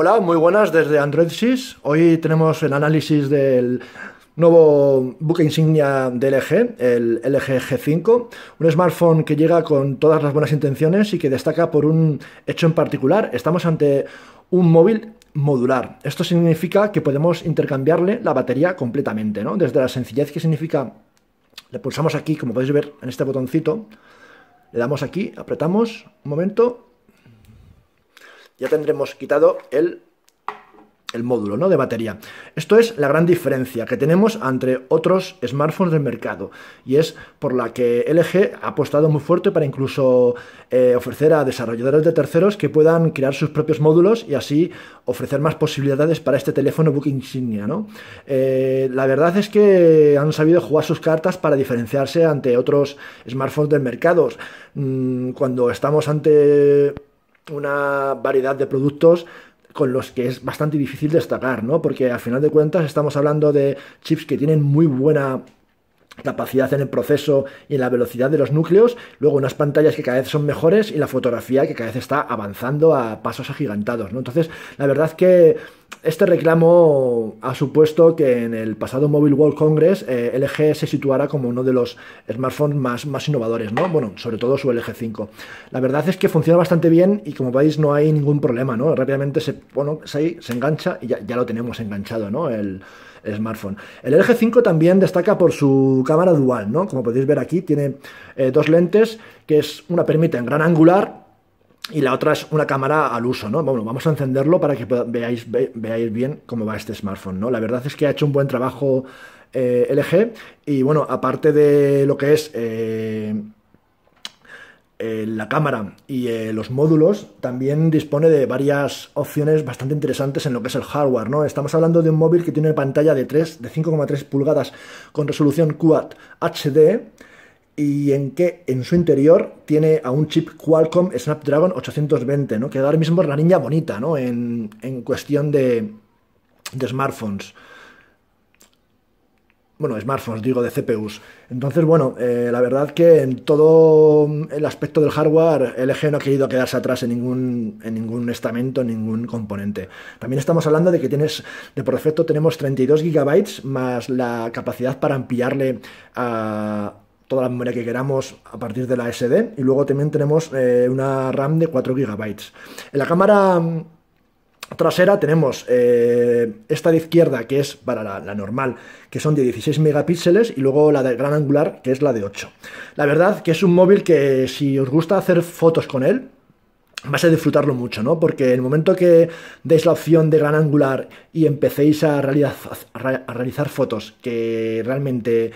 Hola, muy buenas desde Android Hoy tenemos el análisis del nuevo buque insignia de LG, el LG G5, un smartphone que llega con todas las buenas intenciones y que destaca por un hecho en particular. Estamos ante un móvil modular. Esto significa que podemos intercambiarle la batería completamente, ¿no? Desde la sencillez que significa, le pulsamos aquí, como podéis ver en este botoncito, le damos aquí, apretamos un momento ya tendremos quitado el, módulo ¿no? de batería. Esto es la gran diferencia que tenemos entre otros smartphones del mercado y es por la que LG ha apostado muy fuerte para incluso eh, ofrecer a desarrolladores de terceros que puedan crear sus propios módulos y así ofrecer más posibilidades para este teléfono Book Insignia. Eh, la verdad es que han sabido jugar sus cartas para diferenciarse ante otros smartphones del mercado. Mm, cuando estamos ante una variedad de productos con los que es bastante difícil destacar, ¿no? Porque al final de cuentas estamos hablando de chips que tienen muy buena capacidad en el proceso y en la velocidad de los núcleos, luego unas pantallas que cada vez son mejores y la fotografía que cada vez está avanzando a pasos agigantados, ¿no? Entonces, la verdad que este reclamo ha supuesto que en el pasado Mobile World Congress eh, LG se situara como uno de los smartphones más, más innovadores, ¿no? Bueno, sobre todo su LG 5. La verdad es que funciona bastante bien y como veis no hay ningún problema, ¿no? Rápidamente se, se, engancha y ya, ya lo tenemos enganchado, ¿no? El, smartphone. El LG 5 también destaca por su cámara dual, ¿no? Como podéis ver aquí, tiene eh, dos lentes, que es una permite en gran angular, y la otra es una cámara al uso, ¿no? Bueno, vamos a encenderlo para que veáis, veáis bien cómo va este smartphone, ¿no? La verdad es que ha hecho un buen trabajo eh, LG y bueno, aparte de lo que es eh, eh, la cámara y eh, los módulos, también dispone de varias opciones bastante interesantes en lo que es el hardware. ¿no? Estamos hablando de un móvil que tiene pantalla de de 5,3 pulgadas con resolución Quad HD y en que en su interior tiene a un chip Qualcomm Snapdragon 820, ¿no? que ahora mismo es la niña bonita ¿no? en, cuestión de smartphones bueno, smartphones, digo, de CPUs. Entonces, bueno, eh, la verdad que en todo el aspecto del hardware, LG no ha querido quedarse atrás en ningún, en ningún estamento, en ningún componente. También estamos hablando de que tienes, de por defecto tenemos 32 GB más la capacidad para ampliarle a toda la memoria que queramos a partir de la SD y luego también tenemos eh, una RAM de 4 GB. En la cámara trasera tenemos eh, esta de izquierda que es para la, normal que son de 16 megapíxeles y luego la de gran angular que es la de 8 la verdad que es un móvil que si os gusta hacer fotos con él vas a disfrutarlo mucho, ¿no? Porque el momento que deis la opción de gran angular y empecéis a, a realizar fotos que realmente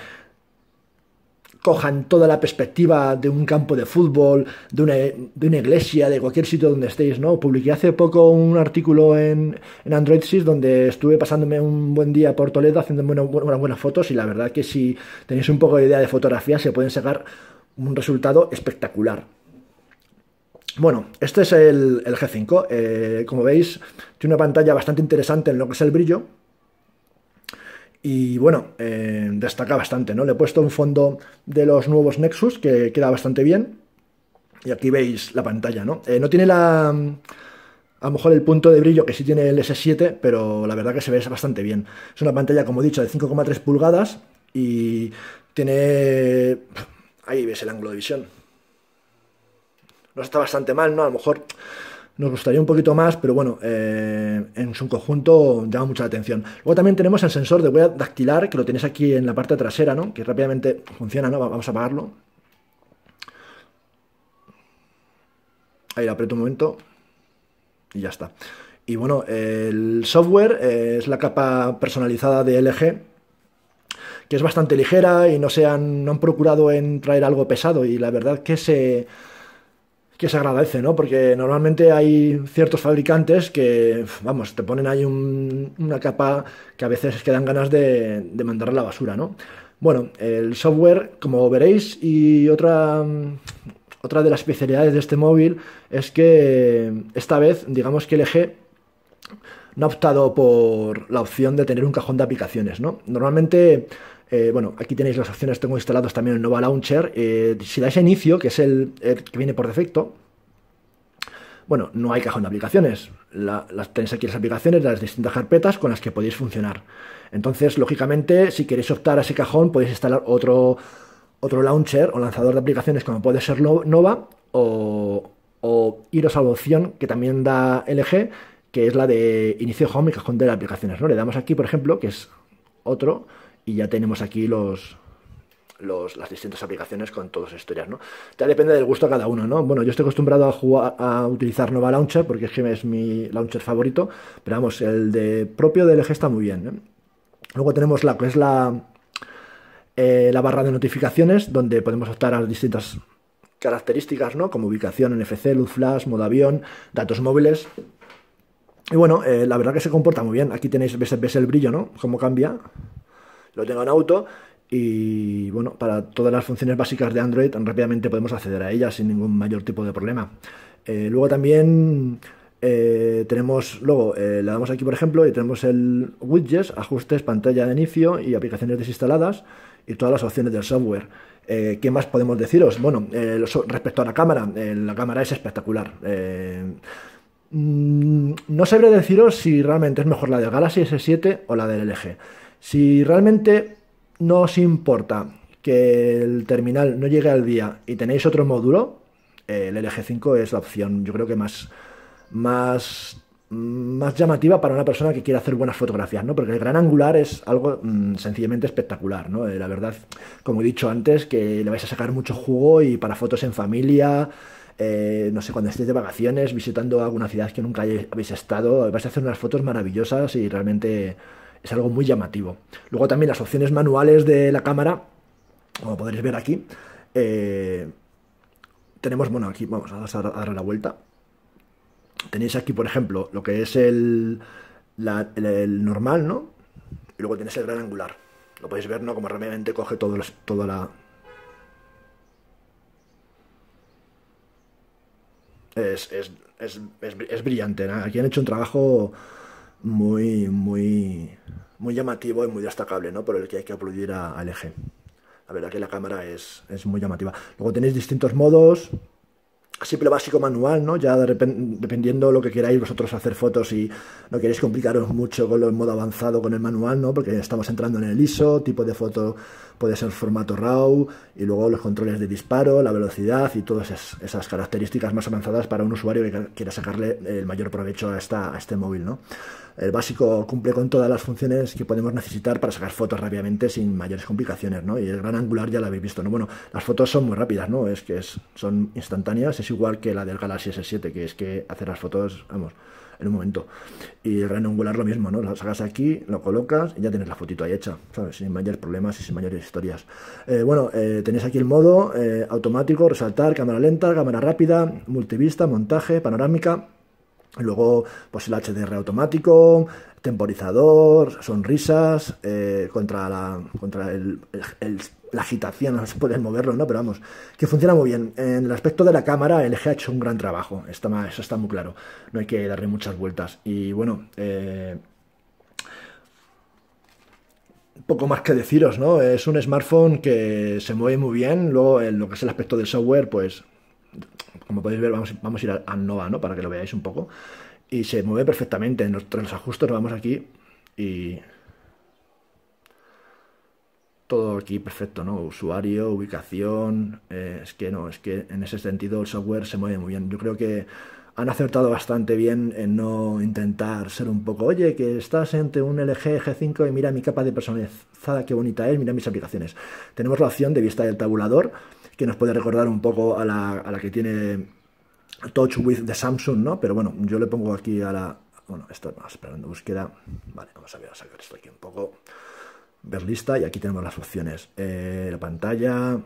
cojan toda la perspectiva de un campo de fútbol, de una, iglesia, de cualquier sitio donde estéis, ¿no? Publiqué hace poco un artículo en, Android 6 donde estuve pasándome un buen día por Toledo haciendo unas buenas, fotos y la verdad que si tenéis un poco de idea de fotografía se pueden sacar un resultado espectacular. Bueno, este es el, G5. Eh, como veis, tiene una pantalla bastante interesante en lo que es el brillo y bueno, eh, destaca bastante, ¿no? Le he puesto un fondo de los nuevos Nexus que queda bastante bien. Y aquí veis la pantalla, ¿no? Eh, no tiene la. A lo mejor el punto de brillo que sí tiene el S7, pero la verdad que se ve bastante bien. Es una pantalla, como he dicho, de 5,3 pulgadas y tiene. Ahí ves el ángulo de visión. No está bastante mal, ¿no? A lo mejor nos gustaría un poquito más, pero bueno, eh, en su conjunto llama mucha atención. Luego también tenemos el sensor de huella dactilar, que lo tenéis aquí en la parte trasera, ¿no? Que rápidamente funciona, ¿no? Vamos a apagarlo. Ahí lo aprieto un momento y ya está. Y bueno, el software eh, es la capa personalizada de LG, que es bastante ligera y no, se no han procurado en traer algo pesado y la verdad que se que se agradece, ¿no? Porque normalmente hay ciertos fabricantes que, vamos, te ponen ahí una capa que a veces quedan ganas de, mandar a la basura, ¿no? Bueno, el software, como veréis, y otra, otra de las especialidades de este móvil es que esta vez, digamos que el eje no ha optado por la opción de tener un cajón de aplicaciones, ¿no? Normalmente eh, bueno, aquí tenéis las opciones, tengo instalados también el Nova Launcher. Eh, si dais a inicio, que es el, que viene por defecto, bueno, no hay cajón de aplicaciones. las tenéis aquí las aplicaciones, las distintas carpetas con las que podéis funcionar. Entonces, lógicamente, si queréis optar a ese cajón, podéis instalar otro, launcher o lanzador de aplicaciones como puede ser Nova o, o iros a la opción que también da LG, que es la de inicio home y cajón de aplicaciones. Le damos aquí, por ejemplo, que es otro y ya tenemos aquí los, las distintas aplicaciones con todos las historias, ¿no? Ya depende del gusto de cada uno, ¿no? Bueno, yo estoy acostumbrado a, jugar, a utilizar Nova Launcher porque es que es mi launcher favorito, pero vamos, el de propio del eje está muy bien. ¿eh? Luego tenemos la que es la, eh, la barra de notificaciones donde podemos optar a las distintas características, ¿no? Como ubicación, NFC, luz flash, modo avión, datos móviles. Y bueno, eh, la verdad que se comporta muy bien. Aquí tenéis, ves, el brillo, ¿no? Cómo cambia lo tengo en auto y bueno, para todas las funciones básicas de Android rápidamente podemos acceder a ellas sin ningún mayor tipo de problema. Eh, luego también eh, tenemos, luego eh, le damos aquí por ejemplo y tenemos el widgets, ajustes, pantalla de inicio y aplicaciones desinstaladas y todas las opciones del software. ¿Qué más podemos deciros? Bueno, respecto a la cámara, la cámara es espectacular. Mm, no sabré deciros si realmente es mejor la del Galaxy S7 o la del LG. Si realmente no os importa que el terminal no llegue al día y tenéis otro módulo, el LG5 es la opción, yo creo que más, más, más llamativa para una persona que quiera hacer buenas fotografías, ¿no? Porque el gran angular es algo mm, sencillamente espectacular, ¿no? Eh, la verdad, como he dicho antes, que le vais a sacar mucho jugo y para fotos en familia, eh, no sé, cuando estéis de vacaciones, visitando alguna ciudad que nunca habéis estado, vais a hacer unas fotos maravillosas y realmente es algo muy llamativo. Luego también las opciones manuales de la cámara, como podréis ver aquí, eh, tenemos, bueno, aquí vamos a, darle dar la vuelta. Tenéis aquí, por ejemplo, lo que es el, el, normal, ¿no? Y luego tenéis el gran angular. Lo podéis ver, ¿no? Como realmente coge todo toda la... Es, es brillante. Aquí han hecho un trabajo muy, muy, muy llamativo y muy destacable, ¿no? Por el que hay que aplaudir al eje. La verdad que la cámara es muy llamativa. Luego tenéis distintos modos, simple básico manual, ¿no? Ya de repente, dependiendo lo que queráis vosotros hacer fotos y no queréis complicaros mucho con el modo avanzado con el manual, ¿no? Porque estamos entrando en el ISO, tipo de foto puede ser formato RAW y luego los controles de disparo, la velocidad y todas esas, características más avanzadas para un usuario que quiera sacarle el mayor provecho a, esta, este móvil, ¿no? El básico cumple con todas las funciones que podemos necesitar para sacar fotos rápidamente sin mayores complicaciones, ¿no? Y el gran angular ya lo habéis visto, ¿no? Bueno, las fotos son muy rápidas, ¿no? Es que es, son instantáneas, es igual que la del Galaxy S7, que es que hace las fotos, vamos, en un momento. Y el Angular lo mismo, ¿no? Lo sacas aquí, lo colocas y ya tienes la fotito ahí hecha, ¿sabes? Sin mayores problemas y sin mayores historias. Eh, bueno, eh, tenéis aquí el modo eh, automático, resaltar, cámara lenta, cámara rápida, multivista, montaje, panorámica. Luego, pues el HDR automático, temporizador, sonrisas, contra, la, contra el, el la agitación, no se puede moverlo, ¿no? Pero vamos, que funciona muy bien. En el aspecto de la cámara, el eje ha hecho un gran trabajo, eso está muy claro, no hay que darle muchas vueltas. Y bueno, eh, poco más que deciros, ¿no? Es un smartphone que se mueve muy bien, luego en lo que es el aspecto del software, pues como podéis ver, vamos, vamos a ir a, Nova, ¿no? Para que lo veáis un poco. Y se mueve perfectamente. los, en los ajustes vamos aquí y todo aquí perfecto, ¿no? Usuario, ubicación, eh, es que no, es que en ese sentido el software se mueve muy bien. Yo creo que han acertado bastante bien en no intentar ser un poco, oye, que estás entre un LG G5 y mira mi capa de personalizada, qué bonita es, mira mis aplicaciones. Tenemos la opción de vista del tabulador, que nos puede recordar un poco a la, a la que tiene Touch with de Samsung, ¿no? Pero bueno, yo le pongo aquí a la... Bueno, esto más esperando búsqueda. Vale, vamos a ver, a sacar esto aquí un poco ver lista y aquí tenemos las opciones. Eh, la pantalla,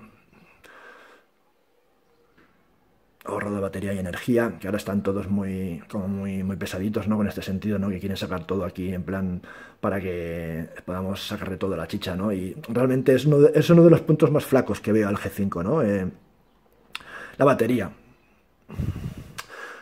ahorro de batería y energía, que ahora están todos muy, muy, muy pesaditos, ¿no? Con este sentido, ¿no? Que quieren sacar todo aquí en plan para que podamos sacarle todo la chicha, ¿no? Y realmente es uno de, de los puntos más flacos que veo al G5, ¿no? Eh, la batería.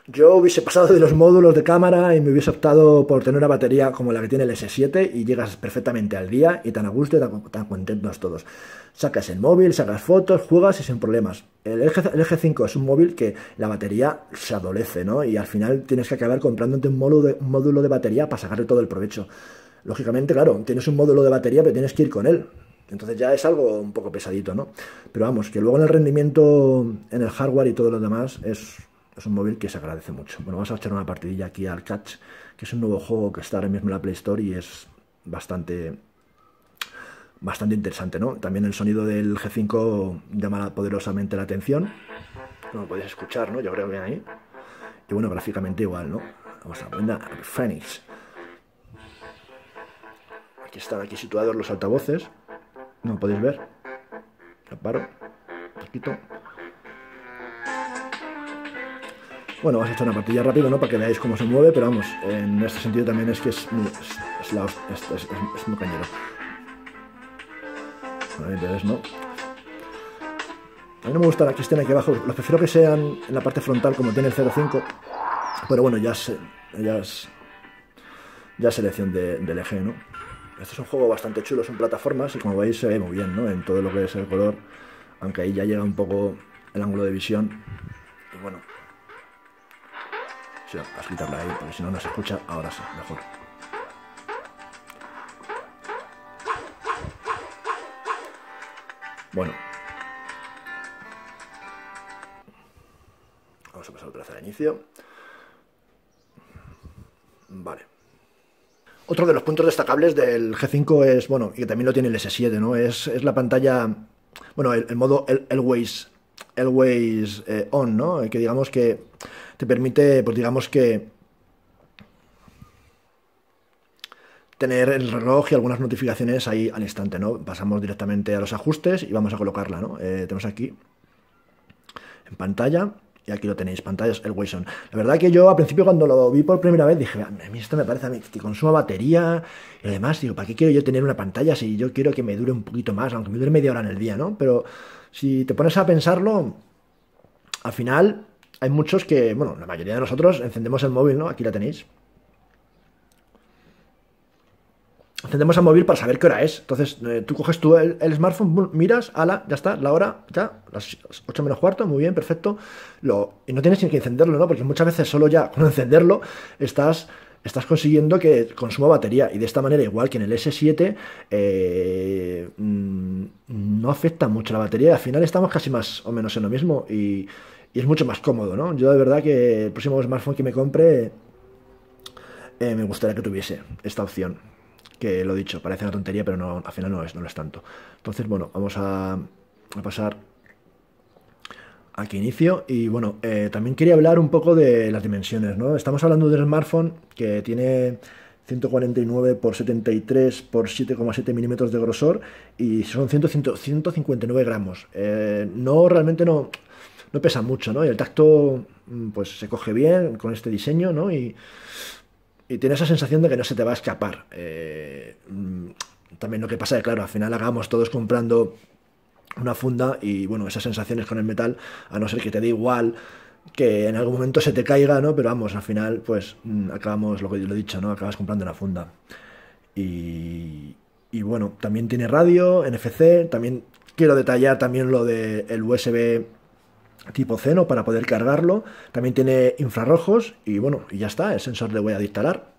Yo hubiese pasado de los módulos de cámara y me hubiese optado por tener una batería como la que tiene el S7 y llegas perfectamente al día y tan a gusto y tan, contentos todos. Sacas el móvil, sacas fotos, juegas y sin problemas. El eje 5 es un móvil que la batería se adolece, ¿no? Y al final tienes que acabar comprándote un módulo de, un módulo de batería para sacarle todo el provecho. Lógicamente, claro, tienes un módulo de batería, pero tienes que ir con él. Entonces ya es algo un poco pesadito, ¿no? Pero vamos, que luego en el rendimiento, en el hardware y todo lo demás, es es un móvil que se agradece mucho. Bueno, vamos a echar una partidilla aquí al Catch, que es un nuevo juego que está ahora mismo en la Play Store y es bastante bastante interesante, ¿no? También el sonido del G5 llama poderosamente la atención. Como podéis escuchar, ¿no? Yo creo que ahí. Y bueno, gráficamente igual, ¿no? Vamos a poner Phoenix. Aquí están aquí situados los altavoces. No podéis ver. un Poquito. Bueno, vas a echar una partida rápido, ¿no? Para que veáis cómo se mueve, pero vamos, en este sentido también es que es muy, es, la, es, es cañero. ¿no? A mí no me gusta la que estén aquí abajo, los prefiero que sean en la parte frontal como tiene el 05, pero bueno, ya es, ya es, selección de, del eje, ¿no? Este es un juego bastante chulo, son plataformas y como veis se ve muy bien, ¿no? En todo lo que es el color, aunque ahí ya llega un poco el ángulo de visión. Y bueno, sea, quitarla ahí, porque si no, no se escucha. Ahora sí, mejor. Bueno. Vamos a pasar otra vez al inicio. Vale. Otro de los puntos destacables del G5 es, bueno, y que también lo tiene el S7, ¿no? Es, la pantalla, bueno, el, modo el, ways Always eh, On, ¿no? Eh, que digamos que te permite, pues digamos que tener el reloj y algunas notificaciones ahí al instante, ¿no? Pasamos directamente a los ajustes y vamos a colocarla, ¿no? Eh, tenemos aquí en pantalla y aquí lo tenéis, pantallas el On. La verdad que yo al principio cuando lo vi por primera vez dije, ah, a mí esto me parece a mí que consuma batería y demás. digo, ¿para qué quiero yo tener una pantalla si yo quiero que me dure un poquito más, aunque me dure media hora en el día, ¿no? Pero si te pones a pensarlo, al final hay muchos que, bueno, la mayoría de nosotros encendemos el móvil, ¿no? Aquí la tenéis. Encendemos el móvil para saber qué hora es. Entonces, eh, tú coges tú el, smartphone, miras, ala, ya está, la hora, ya, las 8 menos cuarto, muy bien, perfecto. y no tienes ni que encenderlo, ¿no? Porque muchas veces solo ya con encenderlo estás estás consiguiendo que consuma batería. Y de esta manera, igual que en el S7, eh, mm, no afecta mucho la batería. Al final estamos casi más o menos en lo mismo y, es mucho más cómodo, ¿no? Yo de verdad que el próximo smartphone que me compre eh, me gustaría que tuviese esta opción. Que lo he dicho, parece una tontería, pero no, al final no, es, no lo es tanto. Entonces, bueno, vamos a, a pasar aquí inicio y bueno, eh, también quería hablar un poco de las dimensiones, ¿no? Estamos hablando de un smartphone que tiene 149 x 73 x 7,7 milímetros de grosor y son 159 gramos. Eh, no, realmente no, no pesa mucho, ¿no? Y el tacto mm, pues se coge bien con este diseño, ¿no? Y, tiene esa sensación de que no se te va a escapar. Eh, mm, también lo que pasa es, claro, al final hagamos todos comprando una funda y bueno, esas sensaciones con el metal, a no ser que te dé igual que en algún momento se te caiga, ¿no? Pero vamos, al final pues mm, acabamos lo que yo he dicho, ¿no? Acabas comprando una funda. Y, bueno, también tiene radio, NFC, también quiero detallar también lo del el USB tipo C, Para poder cargarlo. También tiene infrarrojos y bueno, y ya está, el sensor le voy a instalar.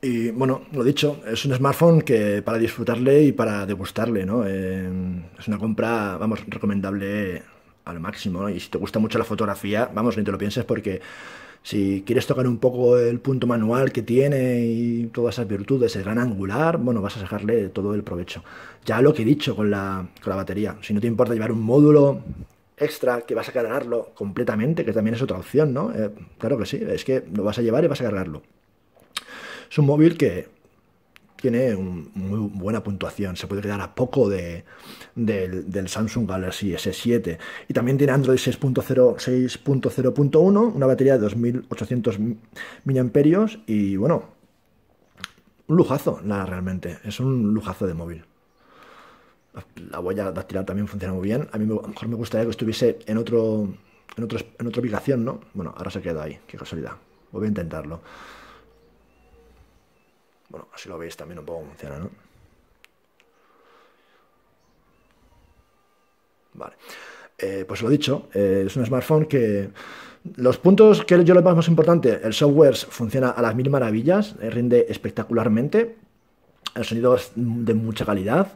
Y bueno, lo dicho, es un smartphone que para disfrutarle y para degustarle, ¿no? Eh, es una compra, vamos, recomendable a lo máximo, Y si te gusta mucho la fotografía, vamos, ni te lo pienses porque si quieres tocar un poco el punto manual que tiene y todas esas virtudes, el gran angular, bueno, vas a sacarle todo el provecho. Ya lo que he dicho con la, con la batería, si no te importa llevar un módulo extra que vas a cargarlo completamente, que también es otra opción, ¿no? Eh, claro que sí, es que lo vas a llevar y vas a cargarlo. Es un móvil que tiene muy buena puntuación, se puede quedar a poco de, del, Samsung Galaxy S7. Y también tiene Android 6.0.1, una batería de 2800 mAh y bueno, un lujazo, nada realmente, es un lujazo de móvil. La huella dactilar también funciona muy bien. A mí mejor me gustaría que estuviese en en, otro, en otra ubicación, ¿no? Bueno, ahora se queda ahí, qué casualidad. Voy a intentarlo. Bueno, así lo veis también un poco funciona, ¿no? Vale. Eh, pues lo dicho, eh, es un smartphone que... Los puntos que yo lo veo más importante, el software funciona a las mil maravillas, eh, rinde espectacularmente, el sonido es de mucha calidad,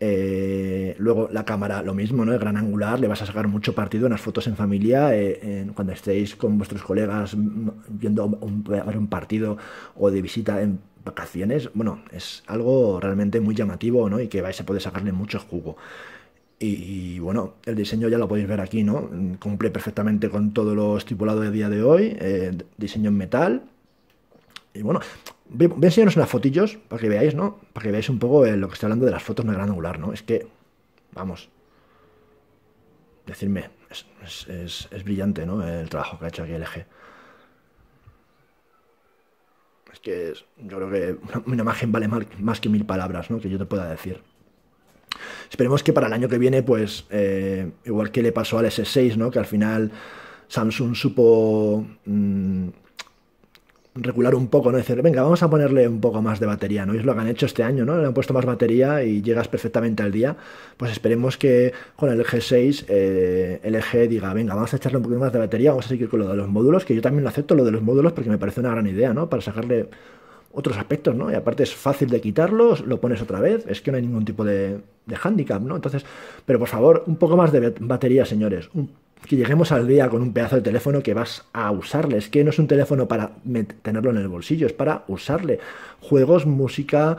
luego la cámara, lo mismo, ¿no? El gran angular, le vas a sacar mucho partido en las fotos en familia, cuando estéis con vuestros colegas viendo un, un partido o de visita en vacaciones, bueno, es algo realmente muy llamativo, ¿no? Y que vais a poder sacarle mucho jugo. Y, bueno, el diseño ya lo podéis ver aquí, ¿no? Cumple perfectamente con todo lo estipulado de día de hoy. Eh, diseño en metal. Y bueno, voy, a enseñaros unas fotillos para que veáis, ¿no? Para que veáis un poco eh, lo que estoy hablando de las fotos en gran angular, ¿no? Es que, vamos, decirme, es, es, es brillante, ¿no? El trabajo que ha hecho aquí el eje es que es, yo creo que una, imagen vale más, que mil palabras, ¿no? Que yo te pueda decir. Esperemos que para el año que viene, pues, eh, igual que le pasó al S6, ¿no? Que al final Samsung supo... Mm, regular un poco, ¿no? Decir, venga, vamos a ponerle un poco más de batería, ¿no? Y es lo que han hecho este año, ¿no? Le han puesto más batería y llegas perfectamente al día. Pues esperemos que con el G6 eh, LG diga, venga, vamos a echarle un poquito más de batería, vamos a seguir con lo de los módulos, que yo también lo acepto, lo de los módulos, porque me parece una gran idea, ¿no? Para sacarle otros aspectos, ¿no? Y aparte es fácil de quitarlos, lo pones otra vez, es que no hay ningún tipo de, de hándicap, ¿no? Entonces, pero por favor, un poco más de batería, señores. Un que lleguemos al día con un pedazo de teléfono que vas a usarle. Es que no es un teléfono para tenerlo en el bolsillo, es para usarle. Juegos, música,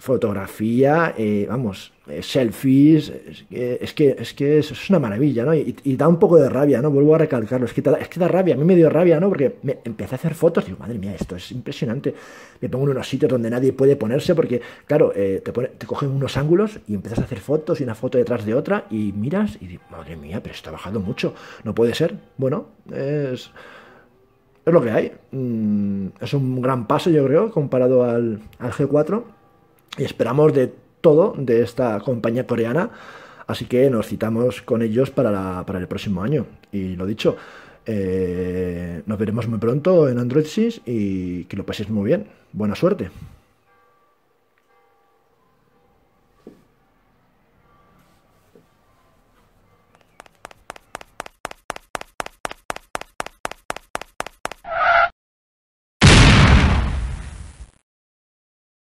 fotografía, eh, vamos, eh, selfies, es que, es que, es, una maravilla, ¿no? Y, da un poco de rabia, ¿no? Vuelvo a recalcarlo, es que, da, es que da rabia, a mí me dio rabia, ¿no? Porque me, empecé a hacer fotos, digo, madre mía, esto es impresionante, me pongo en unos sitios donde nadie puede ponerse porque, claro, eh, te, te cogen unos ángulos y empiezas a hacer fotos y una foto detrás de otra y miras y madre mía, pero está bajando mucho, no puede ser, bueno, es es lo que hay. Mm, es un gran paso, yo creo, comparado al, al G4 y esperamos de todo de esta compañía coreana. Así que nos citamos con ellos para, el próximo año. Y lo dicho, eh, nos veremos muy pronto en Android y que lo paséis muy bien. Buena suerte.